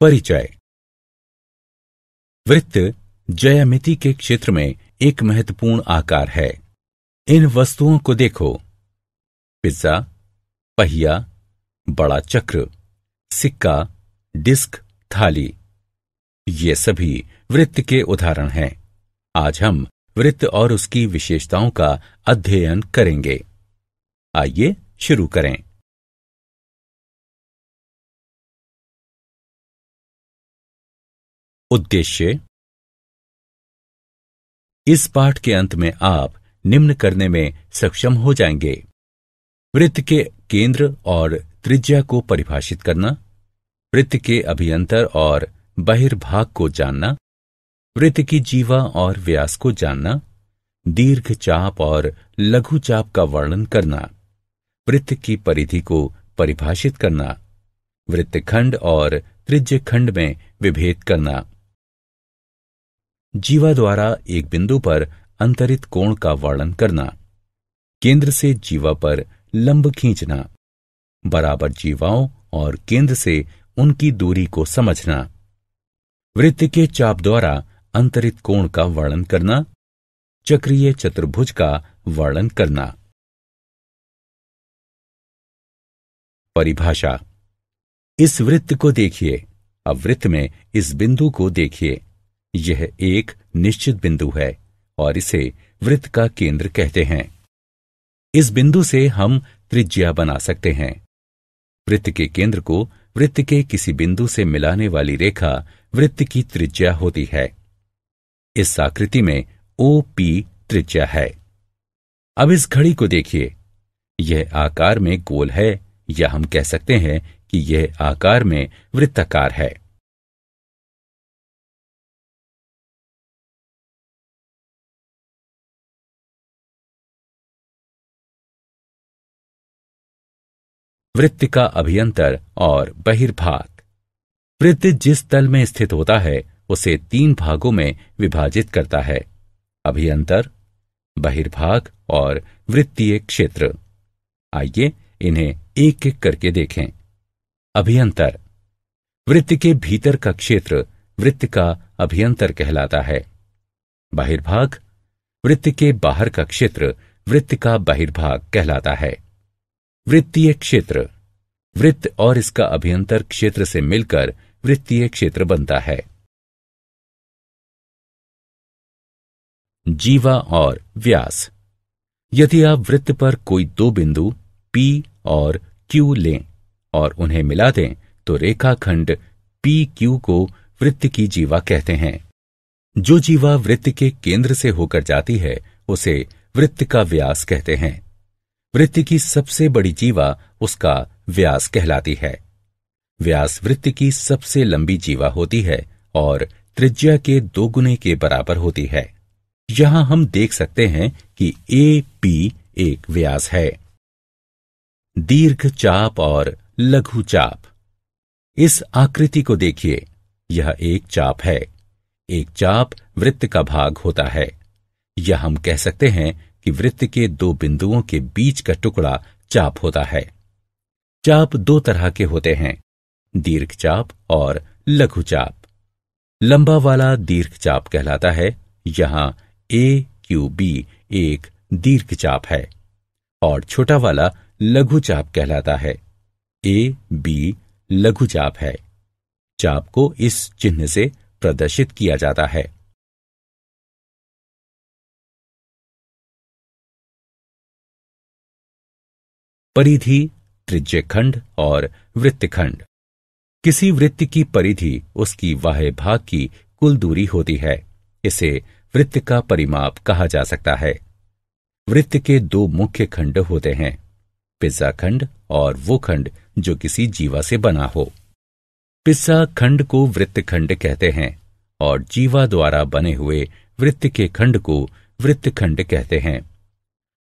परिचय वृत्त जयामिति के क्षेत्र में एक महत्वपूर्ण आकार है इन वस्तुओं को देखो पिज्जा पहिया बड़ा चक्र सिक्का डिस्क थाली ये सभी वृत्त के उदाहरण हैं आज हम वृत्त और उसकी विशेषताओं का अध्ययन करेंगे आइए शुरू करें उद्देश्य इस पाठ के अंत में आप निम्न करने में सक्षम हो जाएंगे वृत्त के केंद्र और त्रिज्या को परिभाषित करना वृत्त के अभियंतर और बहिर्भाग को जानना वृत्त की जीवा और व्यास को जानना दीर्घ चाप और लघु चाप का वर्णन करना वृत्त की परिधि को परिभाषित करना वृत्तखंड और त्रिज्य खंड में विभेद करना जीवा द्वारा एक बिंदु पर अंतरित कोण का वर्णन करना केंद्र से जीवा पर लंब खींचना बराबर जीवाओं और केंद्र से उनकी दूरी को समझना वृत्त के चाप द्वारा अंतरित कोण का वर्णन करना चक्रीय चतुर्भुज का वर्णन करना परिभाषा इस वृत्त को देखिए अब वृत्त में इस बिंदु को देखिए यह एक निश्चित बिंदु है और इसे वृत्त का केंद्र कहते हैं इस बिंदु से हम त्रिज्या बना सकते हैं वृत्त के केंद्र को वृत्त के किसी बिंदु से मिलाने वाली रेखा वृत्त की त्रिज्या होती है इस आकृति में ओ पी त्रिज्या है अब इस घड़ी को देखिए यह आकार में गोल है या हम कह सकते हैं कि यह आकार में वृत्ताकार है वृत्त का अभियंतर और बहिर्भाग वृत्त जिस तल में स्थित होता है उसे तीन भागों में विभाजित करता है अभियंतर बहिर्भाग और वृत्तीय क्षेत्र आइए इन्हें एक एक करके देखें अभियंतर वृत्त के भीतर का क्षेत्र वृत्त का अभियंतर कहलाता है बहिर्भाग वृत्त के बाहर का क्षेत्र वृत्त का बहिर्भाग कहलाता है वृत्तीय क्षेत्र वृत्त और इसका अभियंतर क्षेत्र से मिलकर वृत्तीय क्षेत्र बनता है जीवा और व्यास यदि आप वृत्त पर कोई दो बिंदु P और Q लें और उन्हें मिला दें तो रेखाखंड PQ को वृत्त की जीवा कहते हैं जो जीवा वृत्त के केंद्र से होकर जाती है उसे वृत्त का व्यास कहते हैं वृत्ति की सबसे बड़ी जीवा उसका व्यास कहलाती है व्यास वृत्ति की सबसे लंबी जीवा होती है और त्रिज्या के दोगुने के बराबर होती है यहां हम देख सकते हैं कि ए पी एक व्यास है दीर्घ चाप और लघु चाप इस आकृति को देखिए यह एक चाप है एक चाप वृत्त का भाग होता है यह हम कह सकते हैं कि वृत्त के दो बिंदुओं के बीच का टुकड़ा चाप होता है चाप दो तरह के होते हैं दीर्घ चाप और लघु चाप लंबा वाला दीर्घ चाप कहलाता है यहां ए क्यू बी एक दीर्घ चाप है और छोटा वाला लघु चाप कहलाता है ए बी लघु चाप है चाप को इस चिन्ह से प्रदर्शित किया जाता है परिधि त्रिज्य खंड और वृत्तखंड किसी वृत्त की परिधि उसकी वाह भाग की कुल दूरी होती है इसे वृत्त का परिमाप कहा जा सकता है वृत्त के दो मुख्य खंड होते हैं पिज्जा खंड और वो खंड जो किसी जीवा से बना हो पिज्जा खंड को वृत्त खंड कहते हैं और जीवा द्वारा बने हुए वृत्त के खंड को वृत्त खंड कहते हैं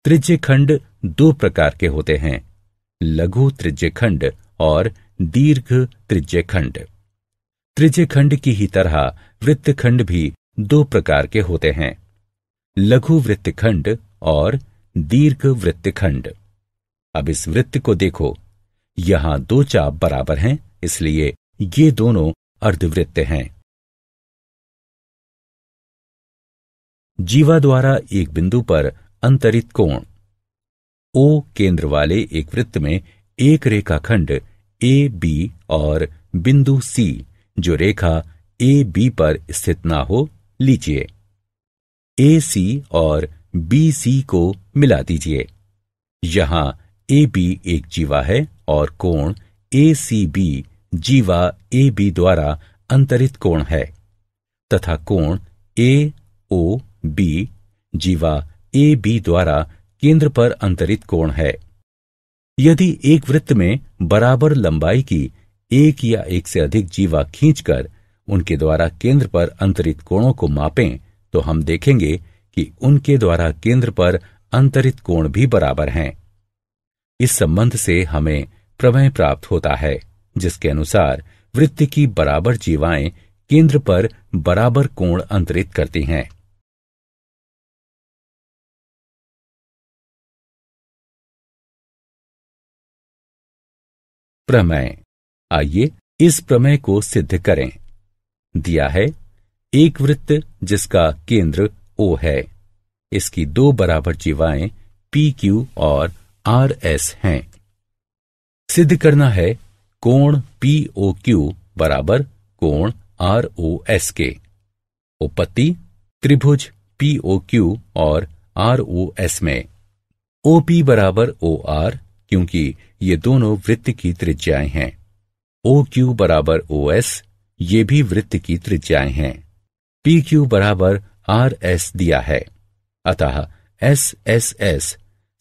त्रिज्य खंड दो प्रकार के होते हैं लघु त्रिज्य खंड और दीर्घ त्रिज्य खंड त्रिज्य खंड की ही तरह वृत्त खंड भी दो प्रकार के होते हैं लघु वृत्त खंड और दीर्घ वृत्त खंड अब इस वृत्त को देखो यहां दो चाप बराबर हैं इसलिए ये दोनों अर्धवृत्त हैं जीवा द्वारा एक बिंदु पर अंतरित कोण ओ केंद्र वाले एक वृत्त में एक रेखाखंड ए बी और बिंदु सी जो रेखा ए बी पर स्थित ना हो लीजिए ए सी और बी सी को मिला दीजिए यहां ए बी एक जीवा है और कोण ए सी बी जीवा ए बी द्वारा अंतरित कोण है तथा कोण ए ओ बी जीवा ए बी द्वारा केंद्र पर अंतरित कोण है यदि एक वृत्त में बराबर लंबाई की एक या एक से अधिक जीवा खींचकर उनके द्वारा केंद्र पर अंतरित कोणों को मापें तो हम देखेंगे कि उनके द्वारा केंद्र पर अंतरित कोण भी बराबर हैं इस संबंध से हमें प्रमेय प्राप्त होता है जिसके अनुसार वृत्त की बराबर जीवाएं केंद्र पर बराबर कोण अंतरित करती हैं प्रमेय आइए इस प्रमेय को सिद्ध करें दिया है एक वृत्त जिसका केंद्र ओ है इसकी दो बराबर जीवाएं पी क्यू और आर एस हैं सिद्ध करना है कोण पी ओ क्यू बराबर कोण आर ओ एस के उपत्ति त्रिभुज पी ओ क्यू और आर ओ एस में ओ पी बराबर ओ आर क्योंकि ये दोनों वृत्त की त्रिज्याएं हैं ओ क्यू बराबर ओ एस ये भी वृत्त की त्रिज्याएं हैं पी क्यू बराबर आर एस दिया है अतः एस एस एस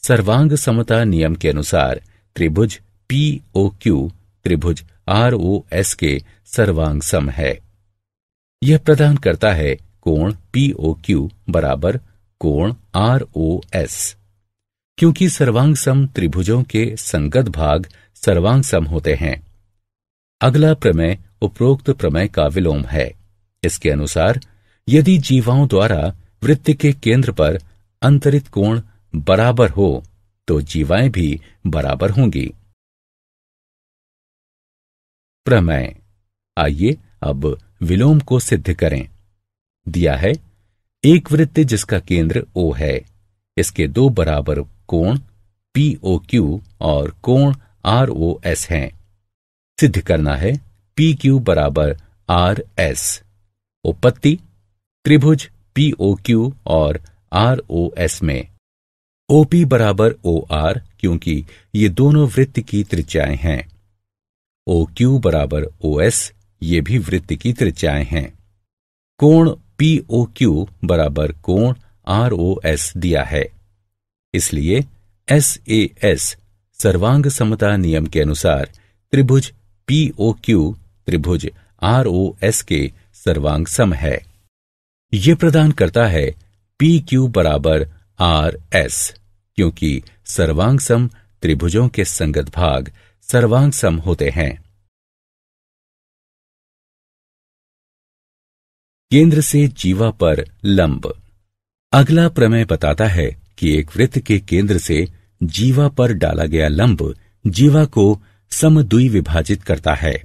सर्वांग समता नियम के अनुसार त्रिभुज पी ओ क्यू त्रिभुज आर ओ एस के सर्वांग सम है यह प्रदान करता है कोण पी ओ क्यू बराबर कोण आर ओ एस क्योंकि सर्वांग सम त्रिभुजों के संगत भाग सर्वांग सम होते हैं अगला प्रमेय उपरोक्त प्रमेय का विलोम है इसके अनुसार यदि जीवाओं द्वारा वृत्त के केंद्र पर अंतरित कोण बराबर हो तो जीवाएं भी बराबर होंगी प्रमेय आइए अब विलोम को सिद्ध करें दिया है एक वृत्त जिसका केंद्र ओ है इसके दो बराबर कोण पी ओ क्यू और कोण आर ओ एस है सिद्ध करना है पी क्यू बराबर आर एस उपत्ति त्रिभुज पी ओ क्यू और आर ओ एस में ओपी बराबर ओ आर क्योंकि ये दोनों वृत्त की त्रिज्याएं हैं ओ क्यू बराबर ओ एस ये भी वृत्त की त्रिज्याएं हैं कोण पी ओ क्यू बराबर कोण आर ओ एस दिया है इसलिए एस ए एस सर्वांग समता नियम के अनुसार त्रिभुज पी ओ क्यू त्रिभुज आर ओ एस के सर्वांग सम है ये प्रदान करता है पी क्यू बराबर आर एस क्योंकि सर्वांग सम त्रिभुजों के संगत भाग सर्वांग सम होते हैं केंद्र से जीवा पर लंब अगला प्रमेय बताता है कि एक वृत्त के केंद्र से जीवा पर डाला गया लंब जीवा को समद्वी विभाजित करता है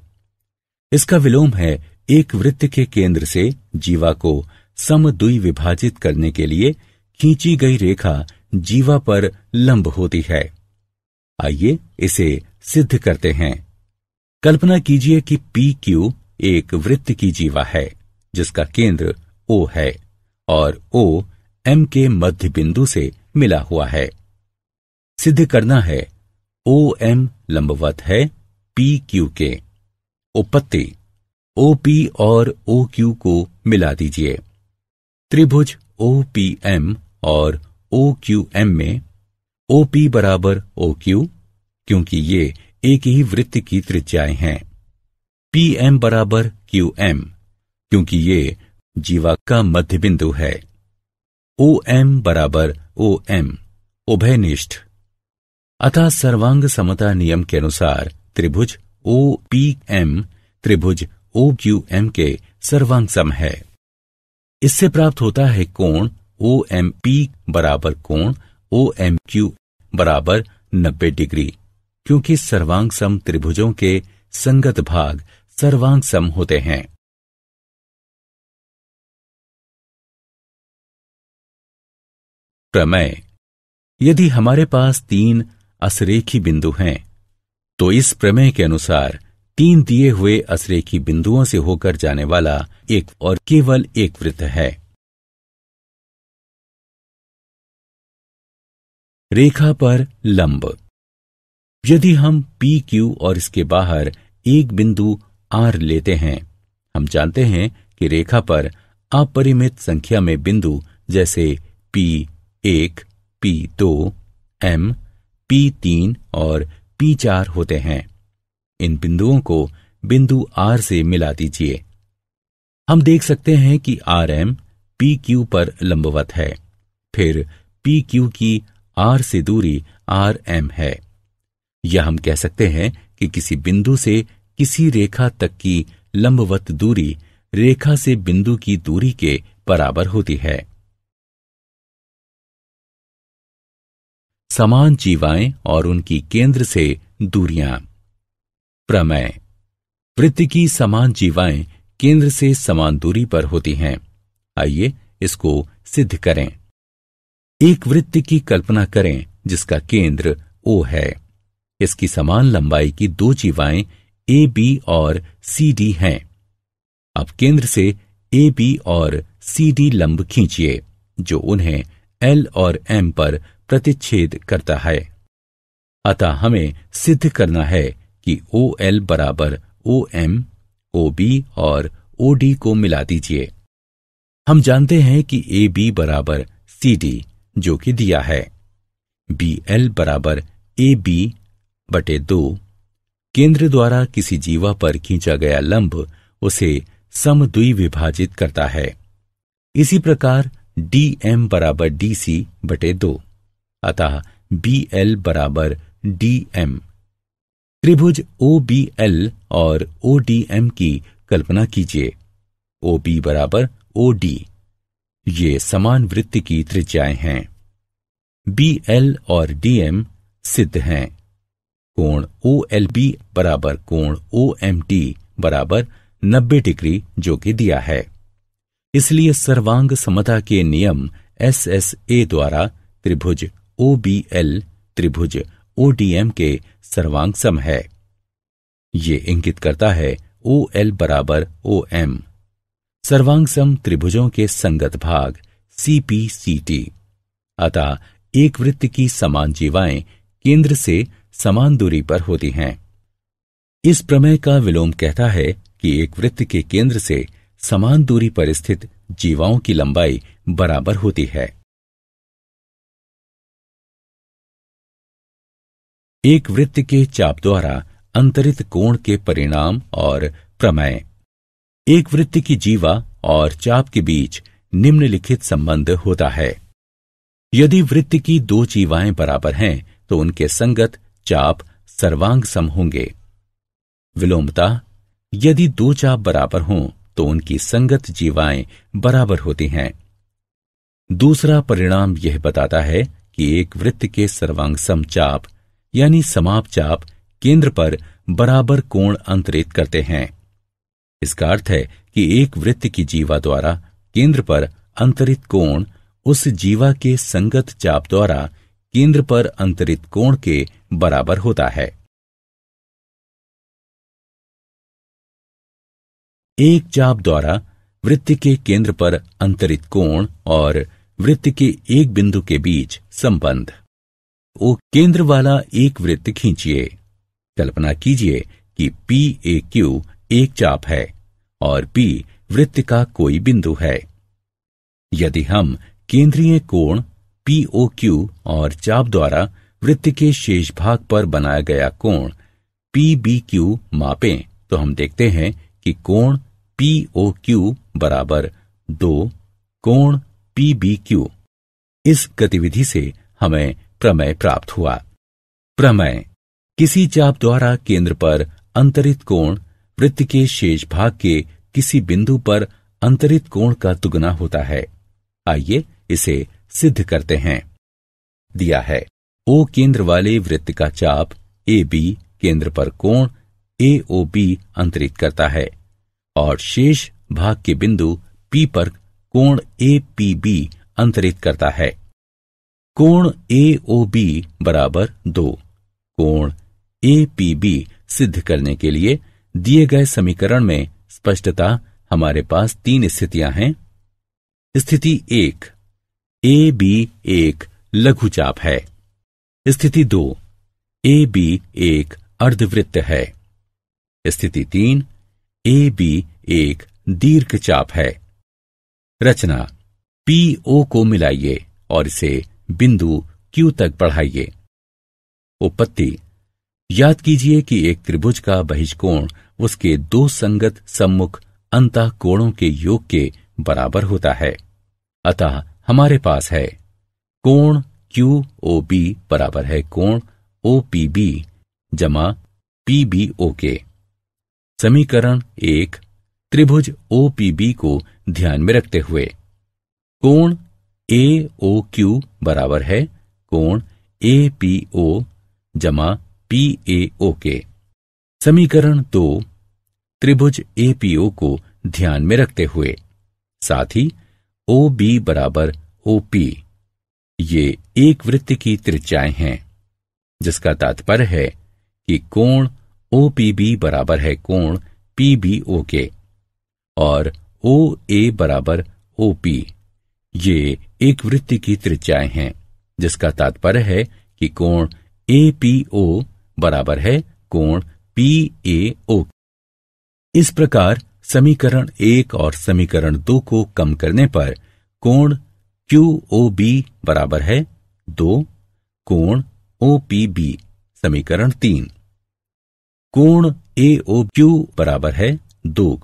इसका विलोम है एक वृत्त के केंद्र से जीवा को समद्वी विभाजित करने के लिए खींची गई रेखा जीवा पर लंब होती है आइए इसे सिद्ध करते हैं कल्पना कीजिए कि पी क्यू एक वृत्त की जीवा है जिसका केंद्र ओ है और ओ एम के मध्य बिंदु से मिला हुआ है सिद्ध करना है ओ एम लंबवत है पी क्यू के उपत्ति ओ पी और ओ क्यू को मिला दीजिए त्रिभुज ओ पी एम और ओ क्यू एम में ओ पी बराबर ओ क्यू क्योंकि ये एक ही वृत्त की त्रिज्याएं हैं पी एम बराबर क्यू एम क्योंकि ये जीवा का मध्य बिंदु है ओ एम बराबर ओ एम उभयनिष्ठ अतः सर्वांग समता नियम के अनुसार त्रिभुज ओ पी एम त्रिभुज ओ क्यू एम के सर्वांग सम है इससे प्राप्त होता है कोण ओ एम पी बराबर कोण ओ एम क्यू बराबर नब्बे डिग्री क्योंकि सर्वांग सम त्रिभुजों के संगत भाग सर्वांग सम होते हैं प्रमेय यदि हमारे पास तीन असरेखी बिंदु हैं तो इस प्रमेय के अनुसार तीन दिए हुए असरेखी बिंदुओं से होकर जाने वाला एक और केवल एक वृत्त है रेखा पर लंब यदि हम पी क्यू और इसके बाहर एक बिंदु आर लेते हैं हम जानते हैं कि रेखा पर अपरिमित संख्या में बिंदु जैसे पी एक पी दो एम पी तीन और पी चार होते हैं इन बिंदुओं को बिंदु आर से मिला दीजिए हम देख सकते हैं कि आर एम पी क्यू पर लंबवत है फिर पी क्यू की आर से दूरी आर एम है यह हम कह सकते हैं कि किसी बिंदु से किसी रेखा तक की लंबवत दूरी रेखा से बिंदु की दूरी के बराबर होती है समान जीवाएं और उनकी केंद्र से दूरियां प्रमेय वृत्ति की समान जीवाएं केंद्र से समान दूरी पर होती हैं आइए इसको सिद्ध करें एक वृत्त की कल्पना करें जिसका केंद्र ओ है इसकी समान लंबाई की दो जीवाएं ए बी और सी डी हैं अब केंद्र से ए बी और सी डी लंब खींचिए जो उन्हें एल और एम पर प्रतिच्छेद करता है अतः हमें सिद्ध करना है कि ओ एल बराबर ओ एम ओ बी और ओ डी को मिला दीजिए हम जानते हैं कि ए बी बराबर सी डी जो कि दिया है बी एल बराबर ए बी बटे दो केंद्र द्वारा किसी जीवा पर खींचा गया लंब उसे समद्वि विभाजित करता है इसी प्रकार डी एम बराबर डी सी बटे दो अतः बी एल बराबर डी एम त्रिभुज ओ बी एल और ओ डी एम की कल्पना कीजिए ओ बी बराबर ओ डी ये समान वृत्त की त्रिज्याएं हैं बी एल और डी एम सिद्ध हैं कोण ओ एल बी बराबर कोण ओ एम डी बराबर नब्बे डिग्री जो कि दिया है इसलिए सर्वांग समता के नियम एस एस ए द्वारा त्रिभुज ओबीएल त्रिभुज ओडीएम के सर्वांग सम है ये इंगित करता है ओ एल बराबर ओ एम सर्वांग सम त्रिभुजों के संगत भाग सीपीसीटी अतः एक वृत्त की समान जीवाएं केंद्र से समान दूरी पर होती हैं इस प्रमेय का विलोम कहता है कि एक वृत्त के केंद्र से समान दूरी पर स्थित जीवाओं की लंबाई बराबर होती है एक वृत्त के चाप द्वारा अंतरित कोण के परिणाम और प्रमेय एक वृत्त की जीवा और चाप के बीच निम्नलिखित संबंध होता है यदि वृत्त की दो जीवाएं बराबर हैं तो उनके संगत चाप सर्वांग सम होंगे विलोमता यदि दो चाप बराबर हों तो उनकी संगत जीवाएं बराबर होती हैं दूसरा परिणाम यह बताता है कि एक वृत्त के सर्वांग चाप यानी समाप चाप केंद्र पर बराबर कोण अंतरित करते हैं इसका अर्थ है कि एक वृत्त की जीवा द्वारा केंद्र पर अंतरित कोण उस जीवा के संगत चाप द्वारा केंद्र पर अंतरित कोण के बराबर होता है एक चाप द्वारा वृत्त के केंद्र पर अंतरित कोण और वृत्त के एक बिंदु के बीच संबंध ओ केंद्र वाला एक वृत्त खींचिए कल्पना कीजिए कि पी ए क्यू एक चाप है और पी वृत्त का कोई बिंदु है यदि हम केंद्रीय कोण पीओ क्यू और चाप द्वारा वृत्त के शेष भाग पर बनाया गया कोण पीबी क्यू मापें तो हम देखते हैं कि कोण पीओ क्यू बराबर दो कोण पीबी क्यू इस गतिविधि से हमें प्रमेय प्राप्त हुआ प्रमेय किसी चाप द्वारा केंद्र पर अंतरित कोण वृत्त के शेष भाग के किसी बिंदु पर अंतरित कोण का दुगना होता है आइए इसे सिद्ध करते हैं दिया है ओ केंद्र वाले वृत्त का चाप ए बी केंद्र पर कोण ए ओ बी अंतरित करता है और शेष भाग के बिंदु पी पर कोण ए पी बी अंतरित करता है कोण ए ओ बी बराबर दो कोण ए पी बी सिद्ध करने के लिए दिए गए समीकरण में स्पष्टता हमारे पास तीन स्थितियां हैं स्थिति एक ए बी एक लघुचाप है स्थिति दो ए बी एक अर्धवृत्त है स्थिति तीन ए बी एक दीर्घचाप है रचना पी ओ को मिलाइए और इसे बिंदु क्यू तक बढ़ाइए उपत्ति याद कीजिए कि एक त्रिभुज का बहिष्कोण उसके दो संगत सम्मुख अंत कोणों के योग के बराबर होता है अतः हमारे पास है कोण क्यू ओ बी बराबर है कोण ओ पी बी जमा पी बी ओ के समीकरण एक त्रिभुज ओ पी बी को ध्यान में रखते हुए कोण ए ओ क्यू बराबर है कोण ए पी ओ जमा पी ए ओ के समीकरण दो त्रिभुज ए पी ओ को ध्यान में रखते हुए साथ ही ओ बी बराबर ओ पी ये एक वृत्त की त्रिज्याएं हैं जिसका तात्पर्य है कि कोण ओ पी बी बराबर है कोण पी बी ओ के और ओ ए बराबर ओ पी ये एक वृत्ति की त्रिज्याए हैं जिसका तात्पर्य है कि कोण ए पी ओ बराबर है कोण पी ए ओ इस प्रकार समीकरण एक और समीकरण दो को कम करने पर कोण क्यू ओ बी बराबर है दो कोण ओ पी बी समीकरण तीन कोण ए ओ क्यू बराबर है दो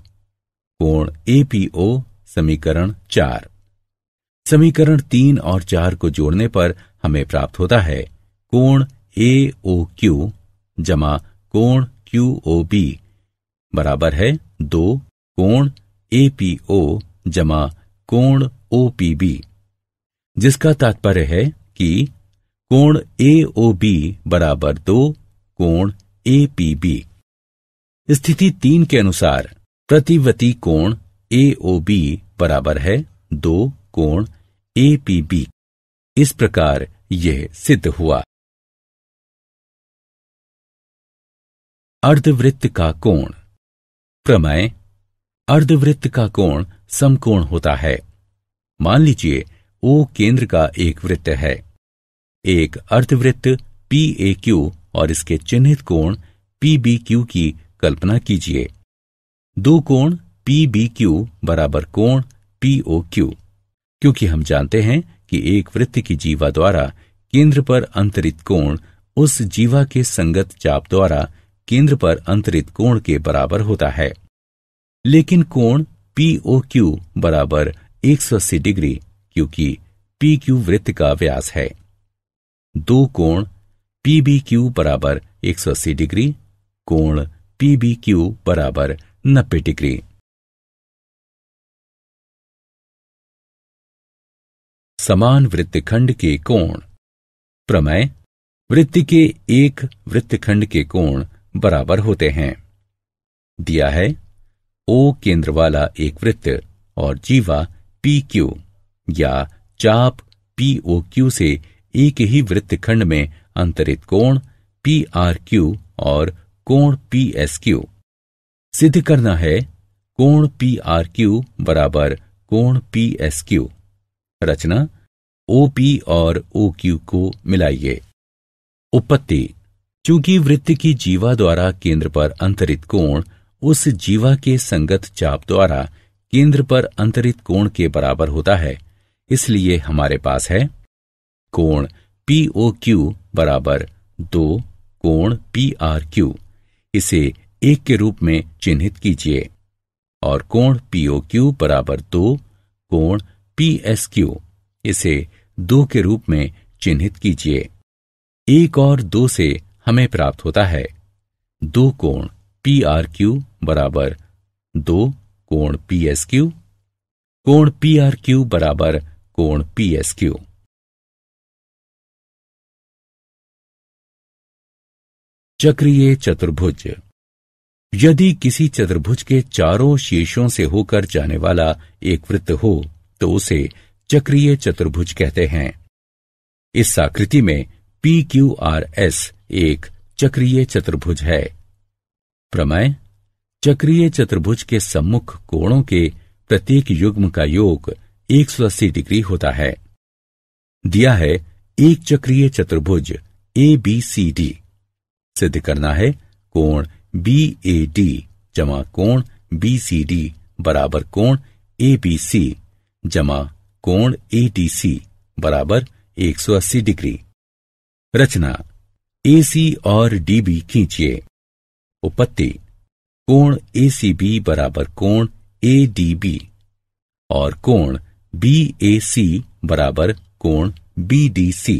कोण ए पी ओ समीकरण चार समीकरण तीन और चार को जोड़ने पर हमें प्राप्त होता है कोण ए ओ क्यू जमा कोण क्यू ओ बी बराबर है दो कोण ए पी ओ जमा कोण ओ पी बी जिसका तात्पर्य है कि कोण ए ओ बी बराबर दो कोण ए पी बी स्थिति तीन के अनुसार प्रतिवती कोण ए ओ बी बराबर है दो कोण ए पी बी इस प्रकार यह सिद्ध हुआ अर्धवृत्त का कोण प्रमेय अर्धवृत्त का कोण समकोण होता है मान लीजिए ओ केंद्र का एक वृत्त है एक अर्धवृत्त पी ए क्यू और इसके चिन्हित कोण पी बी क्यू की कल्पना कीजिए दो कोण पी बी क्यू बराबर कोण पी ओ क्यू क्योंकि हम जानते हैं कि एक वृत्त की जीवा द्वारा केंद्र पर अंतरित कोण उस जीवा के संगत चाप द्वारा केंद्र पर अंतरित कोण के बराबर होता है लेकिन कोण पीओ क्यू बराबर अस्सी डिग्री क्योंकि पी क्यू वृत्त का व्यास है दो कोण पीबी क्यू बराबर अस्सी डिग्री कोण पीबी क्यू बराबर नब्बे डिग्री समान वृत्तखंड के कोण प्रमेय वृत्त के एक वृत्तखंड के कोण बराबर होते हैं दिया है ओ केंद्र वाला एक वृत्त और जीवा पी क्यू या चाप पी ओ क्यू से एक ही वृत्तखंड में अंतरित कोण पी आर क्यू और कोण पी एस क्यू सिद्ध करना है कोण पी आर क्यू बराबर कोण पी एस क्यू रचना ओपी और ओक्यू को मिलाइए उपपत्ति चूंकि वृत्त की जीवा द्वारा केंद्र पर अंतरित कोण उस जीवा के संगत चाप द्वारा केंद्र पर अंतरित कोण के बराबर होता है इसलिए हमारे पास है कोण पी ओ क्यू बराबर दो कोण पी आर क्यू इसे एक के रूप में चिन्हित कीजिए और कोण पीओ क्यू बराबर दो कोण पी एस क्यू इसे दो के रूप में चिन्हित कीजिए एक और दो से हमें प्राप्त होता है दो कोण पी आर क्यू बराबर दो कोण पी एस क्यू कोण पी आर क्यू बराबर कोण पी एस क्यू चक्रीय चतुर्भुज यदि किसी चतुर्भुज के चारों शीर्षों से होकर जाने वाला एक वृत्त हो तो उसे चक्रीय चतुर्भुज कहते हैं इस आकृति में पी क्यू आर एस एक चक्रीय चतुर्भुज है प्रमेय चक्रीय चतुर्भुज के सम्मुख कोणों के प्रत्येक युग्म का योग 180 डिग्री होता है दिया है एक चक्रीय चतुर्भुज ए बी सी डी सिद्ध करना है कोण बी ए डी जमा कोण बी सी डी बराबर कोण ए बी सी जमा कोण एटीसी बराबर 180 डिग्री रचना सी और डी बी खींचिए उपत्ति कोण बी बराबर कोण बी और कोण बी ए सी बराबर कोण बी डी सी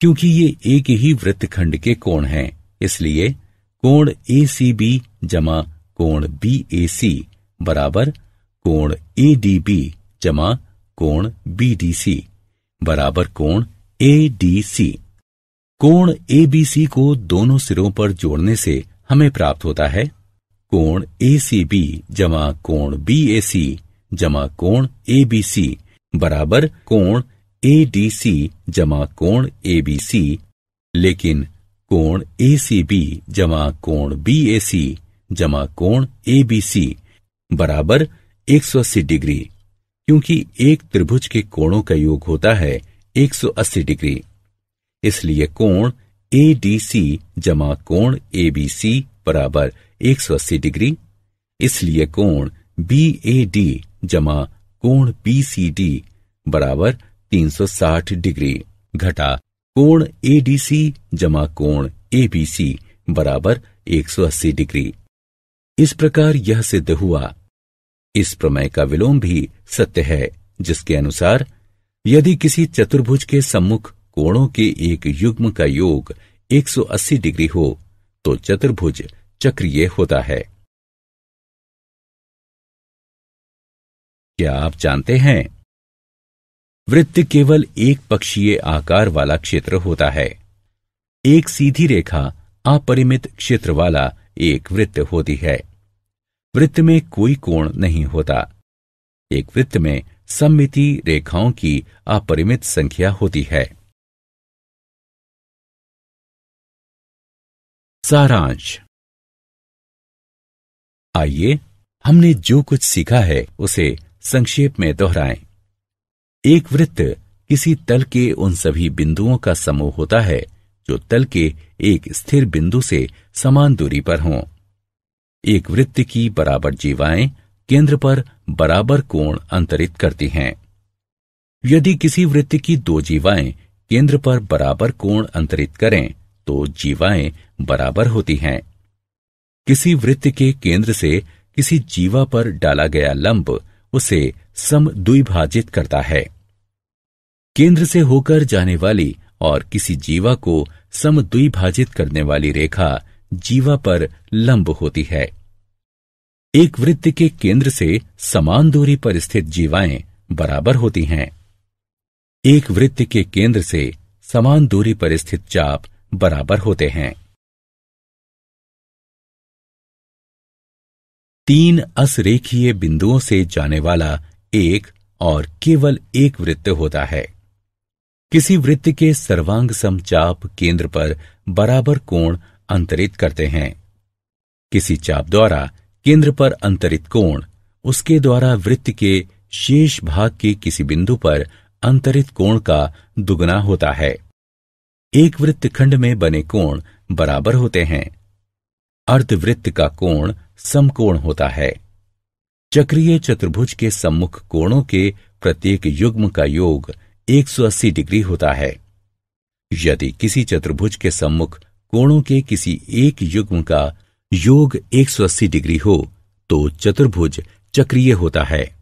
क्योंकि ये एक ही वृत्तखंड के कोण हैं इसलिए कोण ए सी बी जमा कोण बी ए सी बराबर कोण ए डी बी जमा कोण बी डी सी बराबर कोण ए डी सी कोण ए बी सी को दोनों सिरों पर जोड़ने से हमें प्राप्त होता है कोण ए सी बी जमा कोण बी ए सी जमा कोण ए बी सी बराबर कोण ए डी सी जमा कोण ए बी सी लेकिन कोण ए सी बी जमा कोण बी ए सी जमा कोण ए बी सी बराबर 180 डिग्री क्योंकि एक त्रिभुज के कोणों का योग होता है 180 डिग्री इसलिए कोण ए डी सी जमा कोण ए बी सी बराबर 180 डिग्री इसलिए कोण बी ए डी जमा कोण बी सी डी बराबर 360 डिग्री घटा कोण ए डी सी जमा कोण ए बी सी बराबर 180 डिग्री इस प्रकार यह सिद्ध हुआ इस प्रमेय का विलोम भी सत्य है जिसके अनुसार यदि किसी चतुर्भुज के सम्मुख कोणों के एक युग्म का योग 180 डिग्री हो तो चतुर्भुज चक्रीय होता है क्या आप जानते हैं वृत्त केवल एक पक्षीय आकार वाला क्षेत्र होता है एक सीधी रेखा अपरिमित क्षेत्र वाला एक वृत्त होती है वृत्त में कोई कोण नहीं होता एक वृत्त में सम्मिति रेखाओं की अपरिमित संख्या होती है सारांश आइए हमने जो कुछ सीखा है उसे संक्षेप में दोहराएं। एक वृत्त किसी तल के उन सभी बिंदुओं का समूह होता है जो तल के एक स्थिर बिंदु से समान दूरी पर हों एक वृत्त की बराबर जीवाएं केंद्र पर बराबर कोण अंतरित करती हैं यदि किसी वृत्त की दो जीवाएं केंद्र पर बराबर कोण अंतरित करें तो जीवाएं बराबर होती हैं किसी वृत्त के केंद्र से किसी जीवा पर डाला गया लंब उसे समद्विभाजित करता है केंद्र से होकर जाने वाली और किसी जीवा को समद्विभाजित करने वाली रेखा जीवा पर लंब होती है एक वृत्त के केंद्र से समान दूरी पर स्थित जीवाएं बराबर होती हैं एक वृत्त के केंद्र से समान दूरी पर स्थित चाप बराबर होते हैं तीन असरेखीय बिंदुओं से जाने वाला एक और केवल एक वृत्त होता है किसी वृत्त के सर्वांग समचाप केंद्र पर बराबर कोण अंतरित करते हैं किसी चाप द्वारा केंद्र पर अंतरित कोण उसके द्वारा वृत्त के शेष भाग के किसी बिंदु पर अंतरित कोण का दुगना होता है एक वृत्त खंड में बने कोण बराबर होते हैं अर्धवृत्त का कोण समकोण होता है चक्रीय चतुर्भुज के सम्मुख कोणों के प्रत्येक युग्म का योग 180 डिग्री होता है यदि किसी चतुर्भुज के सम्मुख कोणों के किसी एक युग्म का योग 180 डिग्री हो तो चतुर्भुज चक्रीय होता है